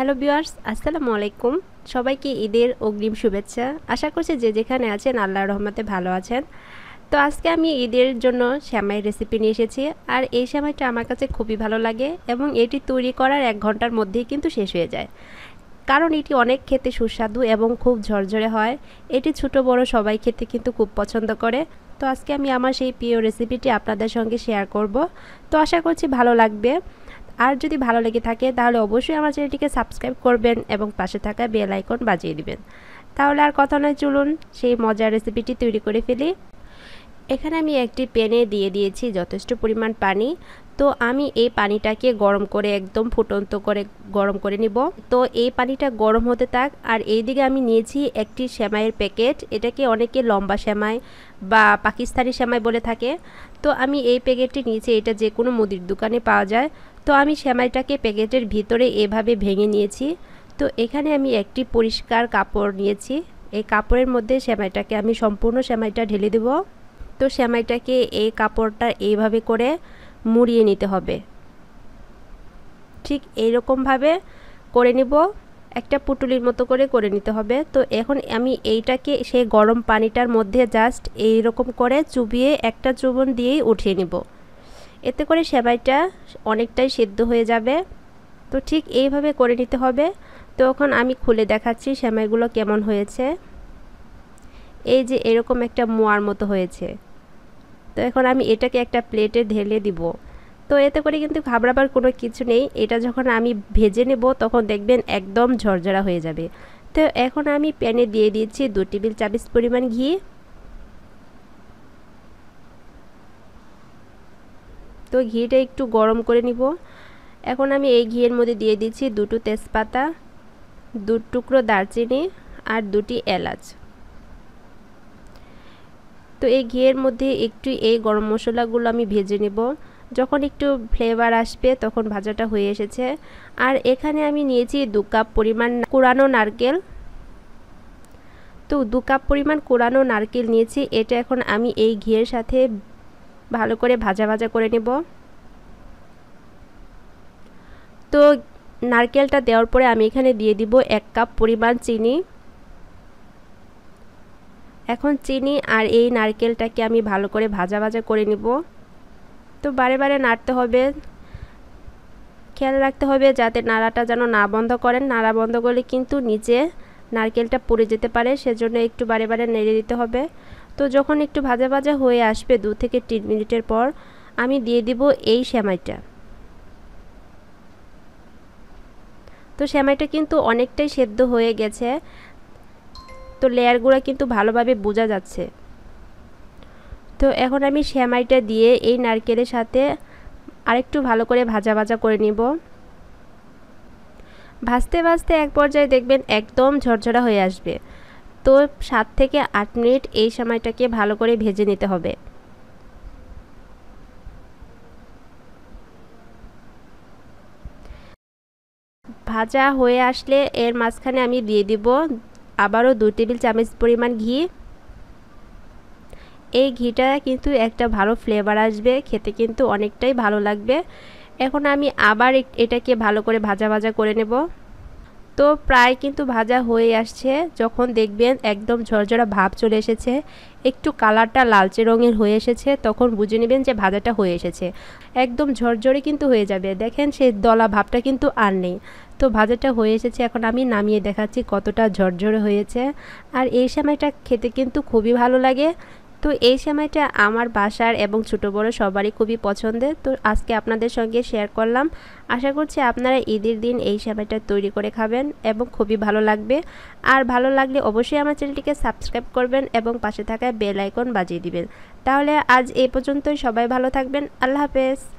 hello বিওয়ার্স আসসালামু আলাইকুম সবাইকে ঈদের অগ্রিম শুভেচ্ছা আশা করছি যে যেখানে আছেন আল্লাহর রহমতে ভালো আছেন তো আজকে আমি ঈদের জন্য শ্যামাই রেসিপি নিয়ে এসেছি আর এই শ্যামাইটা আমার কাছে খুবই ভালো লাগে এবং এটি তৈরি করার এক ঘন্টার মধ্যেই কিন্তু শেষ হয়ে যায় কারণ এটি অনেক খেতে সুস্বাদু এবং খুব ঝরঝরে হয় এটি ছোট বড় সবাই খেতে কিন্তু খুব পছন্দ করে তো আজকে আমি আমার সেই প্রিয় রেসিপিটি আপনাদের সঙ্গে শেয়ার করব তো আশা করছি ভালো লাগবে আর যদি ভালো লেগে থাকে তাহলে অবশ্যই আমার চ্যানেলটিকে সাবস্ক্রাইব করবেন এবং পাশে থাকা বেল আইকন বাজিয়ে দিবেন তাহলে আর কথা নয় চলুন সেই মজার রেসিপিটি তৈরি করে ফেলি এখানে আমি একটি প্যানে দিয়ে দিয়েছি যথেষ্ট পরিমাণ পানি তো আমি এই পানিটাকে গরম করে একদম ফুটন্ত করে গরম করে নিব তো এই পানিটা গরম হতে থাক আর এই দিকে আমি নিয়েছি একটি সেমাইয়ের প্যাকেট এটাকে অনেকে লম্বা সেমাই বা পাকিস্তানি সেমাই বলে থাকে তো আমি এই প্যাকেটটি নিয়েছি এটা যে কোনো মুদির দোকানে পাওয়া যায় তো আমি সেমাইটাকে প্যাকেটের ভিতরে এভাবে ভেঙে নিয়েছি তো এখানে আমি একটি পরিষ্কার কাপড় নিয়েছি এই কাপড়ের মধ্যে সেমাইটাকে আমি সম্পূর্ণ সেমাইটা ঢেলে দেব তো সেমাইটাকে এই কাপড়টা এইভাবে করে মুড়িয়ে নিতে হবে ঠিক এইরকমভাবে করে নিব একটা পুটুলির মতো করে করে নিতে হবে তো এখন আমি এইটাকে সেই গরম পানিটার মধ্যে জাস্ট এই রকম করে চুবিয়ে একটা চুবন দিয়েই উঠিয়ে নিব এতে করে সেবাইটা অনেকটাই সেদ্ধ হয়ে যাবে তো ঠিক এইভাবে করে নিতে হবে তো এখন আমি খুলে দেখাচ্ছি সেমাইগুলো কেমন হয়েছে এই যে এরকম একটা মোয়ার মতো হয়েছে তো এখন আমি এটাকে একটা প্লেটে ঢেলে দিব তো এতে করে কিন্তু ঘাবড়াবার কোনো কিছু নেই এটা যখন আমি ভেজে নেব তখন দেখবেন একদম ঝরঝরা হয়ে যাবে তো এখন আমি প্যানে দিয়ে দিয়েছি দু টেবিল চাবিশ পরিমাণ ঘি তো ঘিটা একটু গরম করে নিব এখন আমি এই ঘিয়ের মধ্যে দিয়ে দিচ্ছি দুটো তেজপাতা দু টুকরো দারচিনি আর দুটি এলাচ তো এই ঘিয়ের মধ্যে একটু এই গরম মশলাগুলো আমি ভেজে নেব যখন একটু ফ্লেভার আসবে তখন ভাজাটা হয়ে এসেছে আর এখানে আমি নিয়েছি দু কাপ পরিমাণ কোরানো নারকেল তো দু কাপ পরিমাণ কোরানো নারকেল নিয়েছি এটা এখন আমি এই ঘিয়ের সাথে ভালো করে ভাজা ভাজা করে নেব তো নারকেলটা দেওয়ার পরে আমি এখানে দিয়ে দিব এক কাপ পরিমাণ চিনি এখন চিনি আর এই নারকেলটাকে আমি ভালো করে ভাজা ভাজা করে নিব তো বারে বারে নাড়তে হবে খেয়াল রাখতে হবে যাতে নাড়াটা যেন না বন্ধ করেন নাড়া বন্ধ করলে কিন্তু নিচে নারকেলটা পড়ে যেতে পারে সেজন্য একটু বারে বারে নেড়ে দিতে হবে তো যখন একটু ভাজা ভাজা হয়ে আসবে দু থেকে তিন মিনিটের পর আমি দিয়ে দিব এই সেমাইটা তো সেমাইটা কিন্তু অনেকটাই সেদ্ধ হয়ে গেছে তো লেয়ারগুলো কিন্তু ভালোভাবে বোঝা যাচ্ছে তো এখন আমি সেমাইটা দিয়ে এই নারকেলের সাথে আরেকটু ভালো করে ভাজা ভাজা করে নিব ভাজতে ভাজতে এক পর্যায়ে দেখবেন একদম ঝরঝরা হয়ে আসবে তো সাত থেকে আট মিনিট এই সময়টাকে ভালো করে ভেজে নিতে হবে ভাজা হয়ে আসলে এর মাঝখানে আমি দিয়ে দিব আবারও দু টেবিল চামচ পরিমাণ ঘি এই ঘিটা কিন্তু একটা ভালো ফ্লেভার আসবে খেতে কিন্তু অনেকটাই ভালো লাগবে এখন আমি আবার এটাকে ভালো করে ভাজা ভাজা করে নেবো তো প্রায় কিন্তু ভাজা হয়ে আসছে যখন দেখবেন একদম ঝরঝরা ভাব চলে এসেছে একটু কালারটা লালচে রঙের হয়ে এসেছে তখন বুঝে নেবেন যে ভাজাটা হয়ে এসেছে একদম ঝরঝরে কিন্তু হয়ে যাবে দেখেন সেই দলা ভাবটা কিন্তু আর নেই তো ভাজাটা হয়ে এসেছে এখন আমি নামিয়ে দেখাচ্ছি কতটা ঝরঝরে হয়েছে আর এই সময়টা খেতে কিন্তু খুবই ভালো লাগে তো এই সেমাইটা আমার বাসার এবং ছোটো বড় সবারই খুবই পছন্দের তো আজকে আপনাদের সঙ্গে শেয়ার করলাম আশা করছি আপনারা ঈদের দিন এই সেমাইটা তৈরি করে খাবেন এবং খুবই ভালো লাগবে আর ভালো লাগলে অবশ্যই আমার চ্যানেলটিকে সাবস্ক্রাইব করবেন এবং পাশে থাকা বেল আইকন বাজিয়ে দিবেন তাহলে আজ এই পর্যন্তই সবাই ভালো থাকবেন আল্লাহ হাফেজ